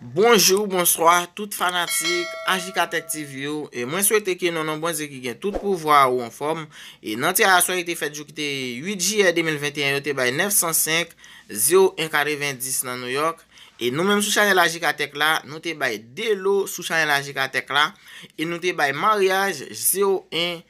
Bonjou, bonsoir, tout fanatik Ajikatek TV yo, e mwen sou ete ki nanon bonze ki gen tout pouvwa ou anform, e nan te asoye te fet jou ki te 8 jye 2021, yo te bay 905-01-420 nan New York, e nou menm sou chanel Ajikatek la, nou te bay delo sou chanel Ajikatek la, e nou te bay mariage 01-01-420.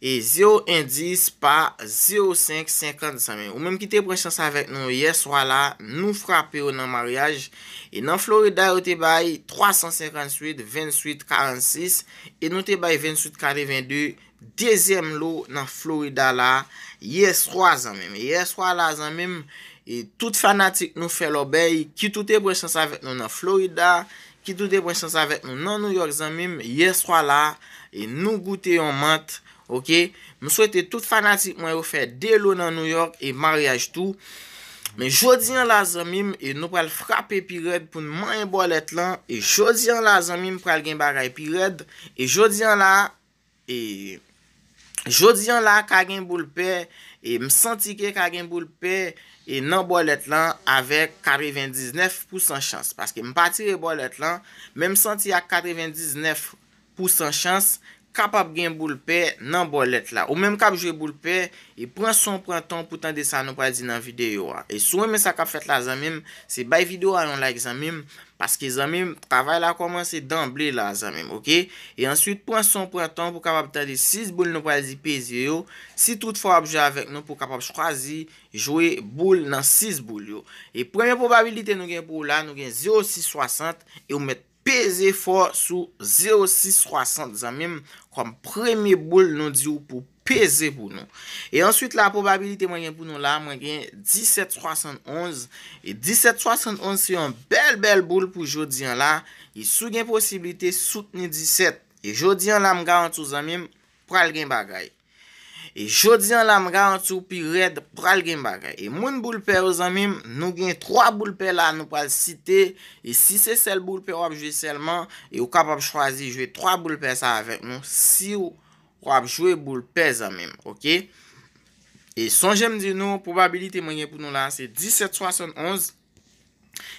E 0,10 pa 0,5, 50, zanmim. Ou menm ki te prechans avek nou, yes wala, nou frape ou nan maryaj. E nan Florida ou te bay 358, 28, 46. E nou te bay 28, 42. Dezem lou nan Florida la, yes wala, zanmim. Yes wala, zanmim. E tout fanatik nou fe lo bey, ki tou te prechans avek nou nan Florida, ki tou te prechans avek nou nan New York, zanmim. Yes wala, e nou goute yon mant, Ok, m sou ete tout fanatik mwen ou fe delo nan New York e maryaj tou. Men jodi an la zanmim e nou prel frape epi red pou mwen bo let lan. E jodi an la zanmim prel gen baray epi red. E jodi an la, e jodi an la kagen boulepe e m senti ke kagen boulepe e nan bo let lan avek 99% chans. Paske m pati re bo let lan, men m senti a 99% chans. kapap gen boule pè nan bolet la. Ou menm kap jwe boule pè, e pran son pran ton pou tande sa nou pwazi nan videyo a. E sou men sa kap fèt la zanmim, se bay videyo a yon la ek zanmim, paske zanmim, travay la komanse dambli la zanmim, ok? E answit pran son pran ton pou kapap tande 6 boule nou pwazi P0, si tout fwa abjè avèk nou pou kapap chwazi jwe boule nan 6 boule yo. E premen probabilite nou gen boule la, nou gen 0,6,60, e ou menm. Pese fò sou 0660 zanmim kom premi boul nou di ou pou pese pou nou. E answit la probabilite mwen gen pou nou la mwen gen 17311. E 17311 se yon bel bel boul pou jodi an la. E sou gen posibilite souten 17. E jodi an la mga an sou zanmim pral gen bagay. E jodi an la mga an tou pi red pral gen bagay. E moun boulpe ou zanmim nou gen 3 boulpe la nou pal site. E si se sel boulpe ou ap jwe selman. E ou kap ap chwazi jwe 3 boulpe sa avek nou si ou ap jwe boulpe zanmim. Ok. E son jem di nou, probabilite mwen gen pou nou la se 17,71.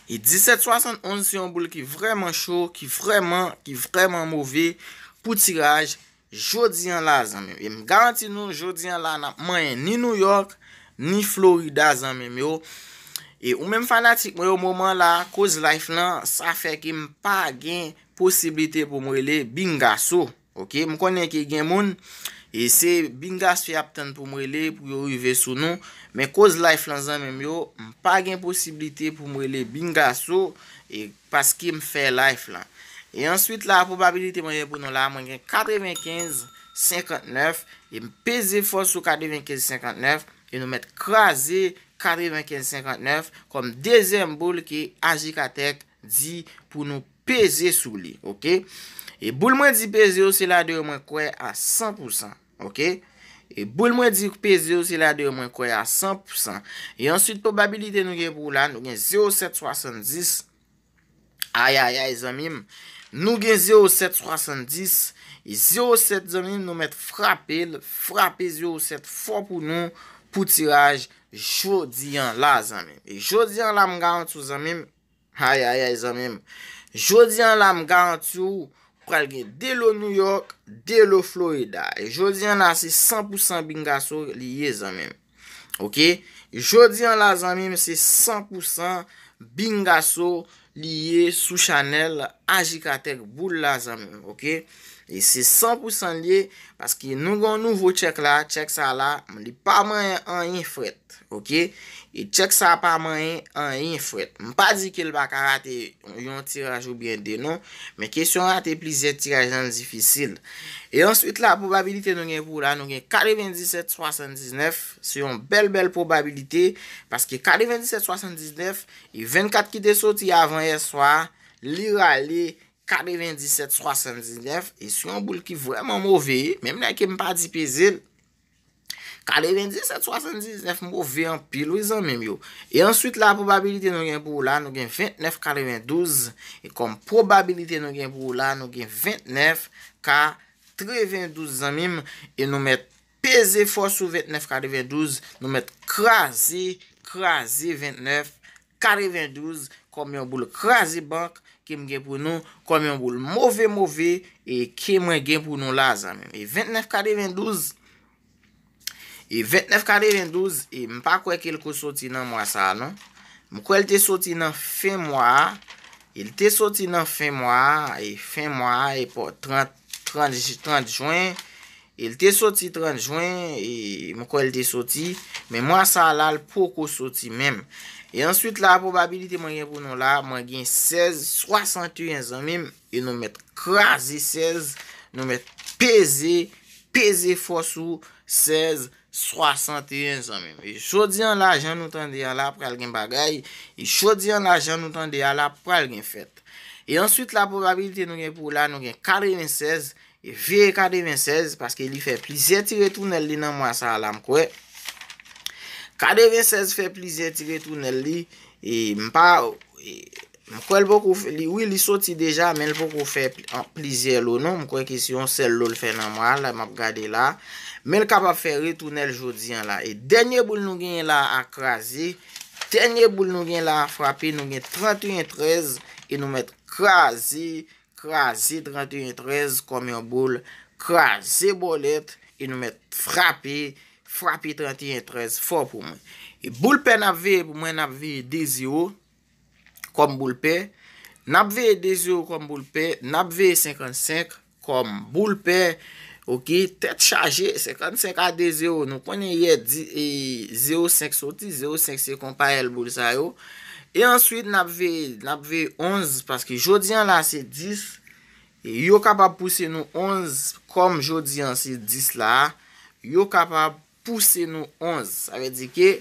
E 17,71 si yon boul ki vreman chou, ki vreman, ki vreman mouvi pou tiraj. Jodi an la zanmèm yo, e m garanti nou jodi an la nan mwenye ni New York, ni Florida zanmèm yo E ou mèm fanatik mwen yo mouman la, koz life nan, sa fè ki m pa gen posibilite pou mwenyele bingasou Ok, m konen ki gen moun, e se bingasou ap ten pou mwenyele pou yo rive sou nou Mèm koz life lan zanmèm yo, m pa gen posibilite pou mwenyele bingasou, e pas ki m fè life lan E answit la probabilite nou gen pou nou la Mwen gen 95-59 E mpeze fos sou 95-59 E nou met kraze 95-59 Kom dezem bol ki Ajikatek di pou nou Peze sou li, ok E bol mwen di peze ou se la de Mwen kwe a 100%, ok E bol mwen di peze ou se la de Mwen kwe a 100% E answit probabilite nou gen pou nou la Nou gen 07-70 Ayayay zanmim Nou gen 07-310, 07 zanmim nou met frape, frape 07 fon pou nou pou tiraj jodi an la zanmim. E jodi an la m garanti ou zanmim, hayayay zanmim, jodi an la m garanti ou pral gen de lo New York, de lo Florida. E jodi an la se 100% bingasou liye zanmim, ok? E jodi an la zanmim se 100% bingasou liye sou Chanel, ok? aji katek bou la zame, ok? E se 100% liye, paski nou gon nouvo tchek la, tchek sa la, mou li pa manye an yin fret, ok? E tchek sa pa manye an yin fret. Mou pa di ke l baka rate yon tiraj ou bende nou, men kesyon rate plize tiraj an zifisil. E answit la probabilite nou gen pou la, nou gen 47-79, se yon bel bel probabilite, paski 47-79, e 24 ki de soti avan ye swa, Lira li kare 27,79. E si yon boul ki vwèman mwove. Mèm la ki mpa di peze. Kare 27,79 mwove an pi lwè zan mèm yo. E answit la probabilite nou gen boul la nou gen 29,42. E kom probabilite nou gen boul la nou gen 29,42 zan mèm. E nou met peze fòs sou 29,42. Nou met krasi, krasi 29,42. Kom yon boul krasi bank. kem gen pou nou komyon boul mouve mouve, e kem gen pou nou la zan. E 29 kare, 22, e 29 kare, 22, e mpa kwe kel kou soti nan mwa sa, non? Mkwe lte soti nan fe mwa, e lte soti nan fe mwa, e fe mwa, e pou 30, 30 jwen, e lte soti 30 jwen, e mkwe lte soti, men mwa sa lal pou kou soti menm. E answit la probabilite mwen gen pou nou la, mwen gen 16, 61 zonmim. E nou met krasi 16, nou met peze, peze fosou 16, 61 zonmim. E chodi an la, jan nou tan de an la pou al gen bagay. E chodi an la, jan nou tan de an la pou al gen fet. E answit la probabilite mwen gen pou la, mwen gen 46, ve 46. Pask e li fe plize tiretounel di nan mwasa alam kwey. Kade 2016 fè plizye ti re-tounel li. E mpa, mkwen pou kou fè, li ou li soti deja, men pou kou fè plizye lounon. Mkwen kisyon sel loul fè nan mwa, la map gade la. Men kapap fè re-tounel joudiyan la. E denye bou l nou gen la akrazi. Tenye bou l nou gen la frapi. Nou gen 31-13. E nou met krazi. Krazi 31-13. Koumyon bou l. Krazi bolet. E nou met frapi. frapi 31-13, fwa pou mwen. E boulpe nabve, pou mwen nabve, 2-0, kom boulpe, nabve 2-0, kom boulpe, nabve 55, kom boulpe, ok, tet chaje, 55-2-0, nou konye ye, 0-5 soti, 0-5 se kompa el boulsa yo, e answit nabve, nabve 11, paske jodian la, se 10, yo kapab puse nou 11, kom jodian se 10 la, yo kapab, Pouse nou 11, a redike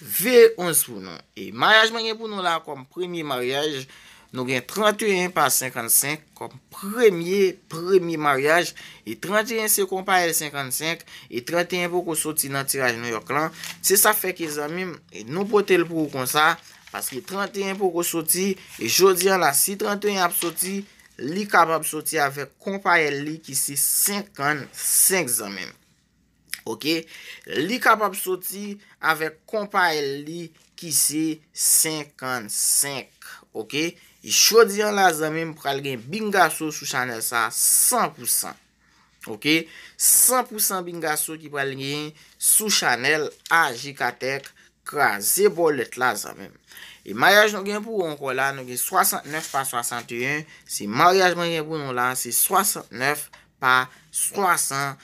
V11 pou nou. E maryajman gen pou nou la kom premi maryaj, nou gen 31 pa 55 kom premi, premi maryaj. E 31 se kompa el 55, e 31 pou kosoti nan tiraj nou yo klan. Se sa fek e zanmim, e nou pote l pou kon sa, paske 31 pou kosoti, e jodi an la si 31 ap soti, li kap ap soti ave kompa el li ki si 55 zanmim. Ok, li kapap soti avèk kompa el li ki se 55, ok. I chodi an la zanmèm pral gen bingaso sou chanel sa 100%, ok. 100% bingaso ki pral gen sou chanel a jikatek kwa ze bolet la zanmèm. E mayaj nou gen pou an kon la nou gen 69 pa 61, se mayaj nou gen pou an kon la se 69 pa 61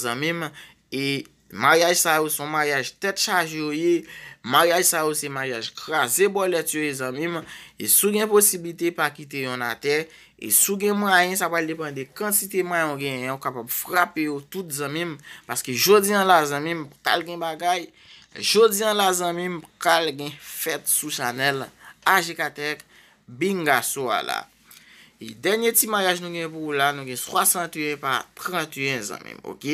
zanmèm. E mayaj sa ou son mayaj tet chaje ou ye Mayaj sa ou se mayaj kras e bolet yo e zanmim E sou gen posibite pa kite yon ate E sou gen mayaj sa pa depande Kansi te mayon gen yon kapap frape yo tout zanmim Paske jodi an la zanmim Kal gen bagay Jodi an la zanmim Kal gen fet sou chanel Aje katek Binga sou ala E denye ti mayaj nou gen pou la Nou gen 63 pa 31 zanmim Ok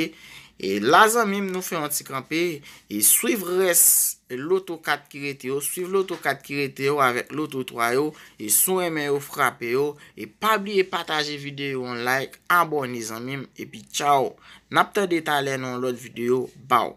E lazan mim nou fe antikampe, e swiv res loto 4 kirete yo, swiv loto 4 kirete yo avet loto 3 yo, e sou eme yo frape yo, e pabli e pataje videyo yon like, abon nizan mim, e pi chow. Napte deta lè nan lot videyo, baw.